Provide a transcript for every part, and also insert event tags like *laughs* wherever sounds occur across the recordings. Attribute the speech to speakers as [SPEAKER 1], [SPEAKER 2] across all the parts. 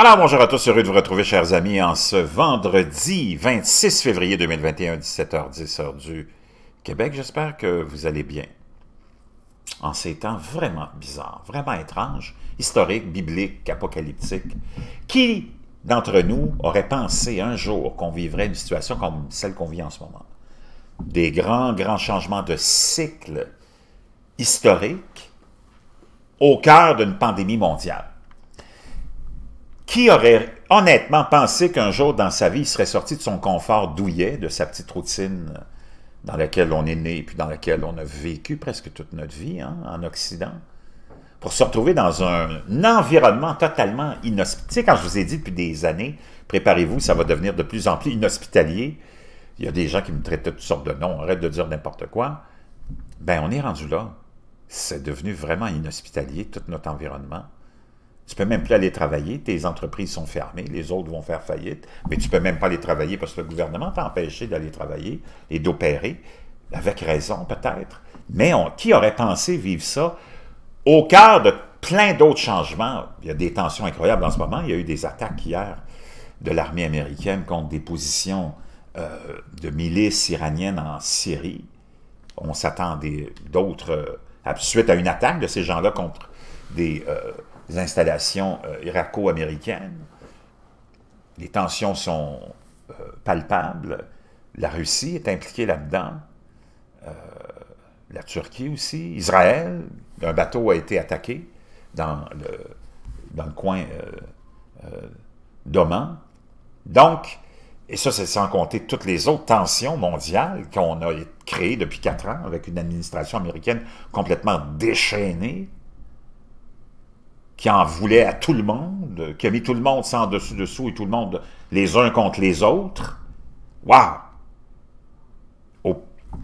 [SPEAKER 1] Alors bonjour à tous, heureux de vous retrouver chers amis en ce vendredi 26 février 2021, 17h10 heure du Québec. J'espère que vous allez bien. En ces temps vraiment bizarres, vraiment étranges, historiques, bibliques, apocalyptiques, qui d'entre nous aurait pensé un jour qu'on vivrait une situation comme celle qu'on vit en ce moment? Des grands, grands changements de cycle historique au cœur d'une pandémie mondiale. Qui aurait honnêtement pensé qu'un jour dans sa vie, il serait sorti de son confort douillet, de sa petite routine dans laquelle on est né et puis dans laquelle on a vécu presque toute notre vie hein, en Occident, pour se retrouver dans un environnement totalement inhospitalier. quand je vous ai dit depuis des années, préparez-vous, ça va devenir de plus en plus inhospitalier. Il y a des gens qui me traitent toutes sortes de noms, arrête de dire n'importe quoi. Ben, on est rendu là. C'est devenu vraiment inhospitalier, tout notre environnement. Tu ne peux même plus aller travailler, tes entreprises sont fermées, les autres vont faire faillite, mais tu ne peux même pas aller travailler parce que le gouvernement t'a empêché d'aller travailler et d'opérer, avec raison peut-être. Mais qui aurait pensé vivre ça au cœur de plein d'autres changements? Il y a des tensions incroyables en ce moment, il y a eu des attaques hier de l'armée américaine contre des positions euh, de milices iraniennes en Syrie. On s'attend d'autres, euh, suite à une attaque de ces gens-là contre des... Euh, installations euh, irako-américaines. Les tensions sont euh, palpables. La Russie est impliquée là-dedans. Euh, la Turquie aussi. Israël, un bateau a été attaqué dans le, dans le coin d'Oman. Donc, et ça, c'est sans compter toutes les autres tensions mondiales qu'on a créées depuis quatre ans avec une administration américaine complètement déchaînée, qui en voulait à tout le monde, qui a mis tout le monde sans dessus-dessous et tout le monde les uns contre les autres. Waouh!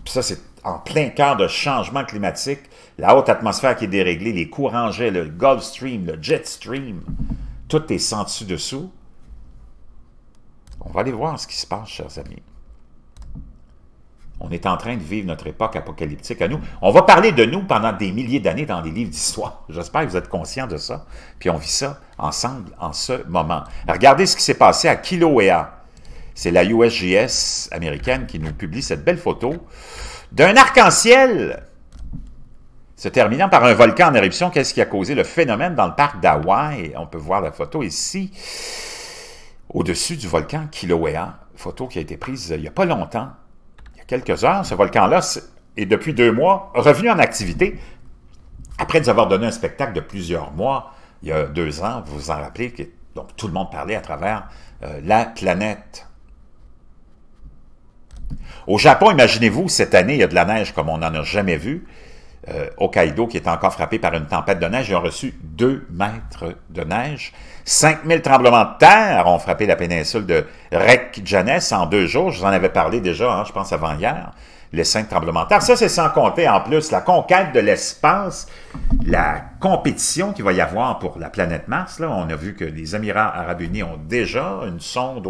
[SPEAKER 1] ça, c'est en plein cœur de changement climatique, la haute atmosphère qui est déréglée, les courants jets, le Gulf Stream, le Jet Stream, tout est sans dessus-dessous. On va aller voir ce qui se passe, chers amis. On est en train de vivre notre époque apocalyptique à nous. On va parler de nous pendant des milliers d'années dans des livres d'histoire. J'espère que vous êtes conscients de ça. Puis on vit ça ensemble en ce moment. Regardez ce qui s'est passé à Kilauea. C'est la USGS américaine qui nous publie cette belle photo d'un arc-en-ciel se terminant par un volcan en éruption. Qu'est-ce qui a causé le phénomène dans le parc d'Hawaï? On peut voir la photo ici, au-dessus du volcan Kilauea. Photo qui a été prise euh, il n'y a pas longtemps quelques heures, ce volcan-là est depuis deux mois revenu en activité. Après nous avoir donné un spectacle de plusieurs mois, il y a deux ans, vous vous en rappelez, que, donc tout le monde parlait à travers euh, la planète. Au Japon, imaginez-vous, cette année, il y a de la neige comme on n'en a jamais vu euh, Hokkaido, qui est encore frappé par une tempête de neige. Ils ont reçu 2 mètres de neige. 5000 tremblements de terre ont frappé la péninsule de Reykjanes en deux jours. Je vous en avais parlé déjà, hein, je pense, avant hier. Les cinq tremblements de terre. Ça, c'est sans compter en plus la conquête de l'espace, la compétition qu'il va y avoir pour la planète Mars. Là. On a vu que les Émirats arabes unis ont déjà une sonde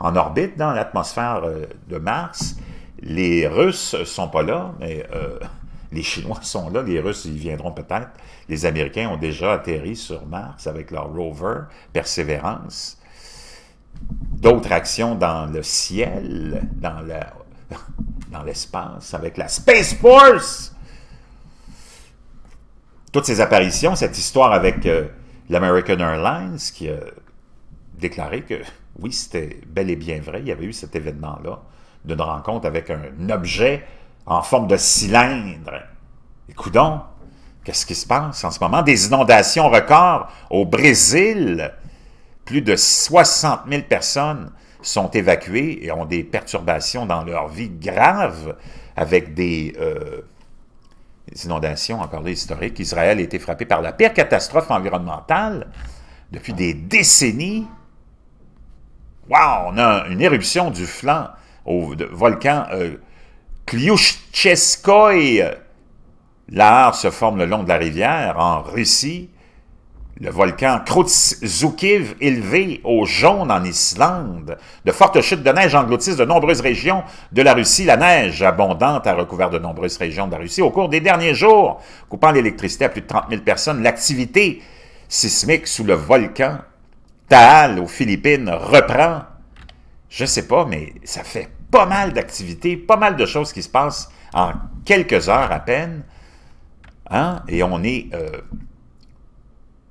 [SPEAKER 1] en orbite dans l'atmosphère euh, de Mars. Les Russes sont pas là, mais euh, les Chinois sont là, les Russes y viendront peut-être. Les Américains ont déjà atterri sur Mars avec leur rover Perseverance. D'autres actions dans le ciel, dans *laughs* dans l'espace, avec la Space Force. Toutes ces apparitions, cette histoire avec euh, l'American Airlines qui a déclaré que oui, c'était bel et bien vrai, il y avait eu cet événement-là, d'une rencontre avec un objet en forme de cylindre. Écoutons, qu'est-ce qui se passe en ce moment? Des inondations records au Brésil. Plus de 60 000 personnes sont évacuées et ont des perturbations dans leur vie graves avec des, euh, inondations, encore des historiques. Israël a été frappé par la pire catastrophe environnementale depuis des décennies. Wow! On a une éruption du flanc au volcan euh, la L'art se forme le long de la rivière, en Russie. Le volcan Krutzukiv, élevé au jaune en Islande. De fortes chutes de neige engloutissent de nombreuses régions de la Russie. La neige abondante a recouvert de nombreuses régions de la Russie au cours des derniers jours, coupant l'électricité à plus de 30 000 personnes. L'activité sismique sous le volcan Taal aux Philippines reprend. Je ne sais pas, mais ça fait pas mal d'activités, pas mal de choses qui se passent en quelques heures à peine. Hein, et on est euh,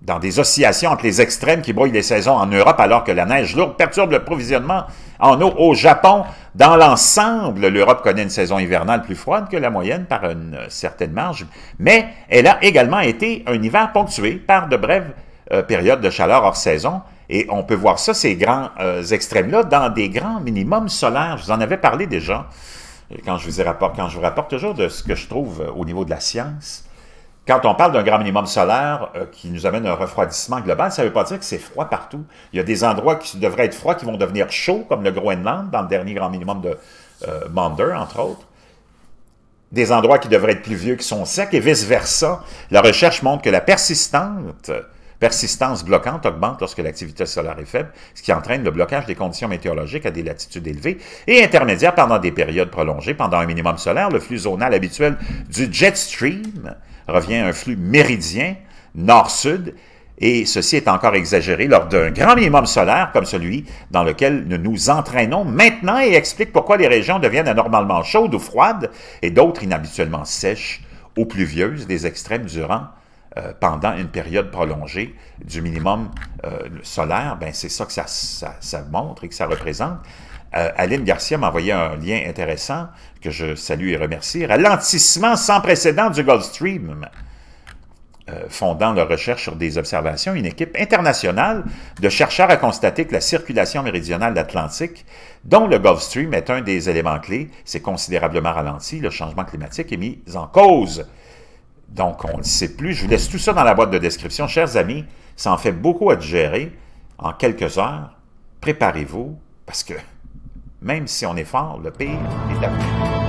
[SPEAKER 1] dans des oscillations entre les extrêmes qui brouillent les saisons en Europe alors que la neige lourde perturbe le provisionnement en eau au Japon. Dans l'ensemble, l'Europe connaît une saison hivernale plus froide que la moyenne par une certaine marge, mais elle a également été un hiver ponctué par de brèves euh, périodes de chaleur hors saison et on peut voir ça, ces grands euh, extrêmes-là, dans des grands minimums solaires. Je vous en avais parlé déjà euh, quand je vous, rapporte, quand je vous rapporte toujours de ce que je trouve euh, au niveau de la science. Quand on parle d'un grand minimum solaire qui nous amène à un refroidissement global, ça ne veut pas dire que c'est froid partout. Il y a des endroits qui devraient être froids qui vont devenir chauds, comme le Groenland, dans le dernier grand minimum de euh, entre autres des endroits qui devraient être pluvieux qui sont secs et vice-versa. La recherche montre que la persistante persistance bloquante augmente lorsque l'activité solaire est faible, ce qui entraîne le blocage des conditions météorologiques à des latitudes élevées et intermédiaires pendant des périodes prolongées. Pendant un minimum solaire, le flux zonal habituel du jet stream revient à un flux méridien nord-sud et ceci est encore exagéré lors d'un grand minimum solaire comme celui dans lequel nous nous entraînons maintenant et explique pourquoi les régions deviennent anormalement chaudes ou froides et d'autres inhabituellement sèches ou pluvieuses des extrêmes durant euh, pendant une période prolongée du minimum euh, solaire, ben c'est ça que ça, montre et que ça représente. Euh, Aline Garcia m'a envoyé un lien intéressant que je salue et remercie. Ralentissement sans précédent du Gulf Stream. Fondant leur recherche sur des observations, une équipe internationale de chercheurs a constaté que la circulation méridionale de l'Atlantique, dont le Gulf Stream est un des éléments clés, s'est considérablement ralenti. Le changement climatique est mis en cause donc, on ne sait plus. Je vous laisse tout ça dans la boîte de description. Chers amis, ça en fait beaucoup à digérer. En quelques heures, préparez-vous, parce que même si on est fort, le pire est à venir.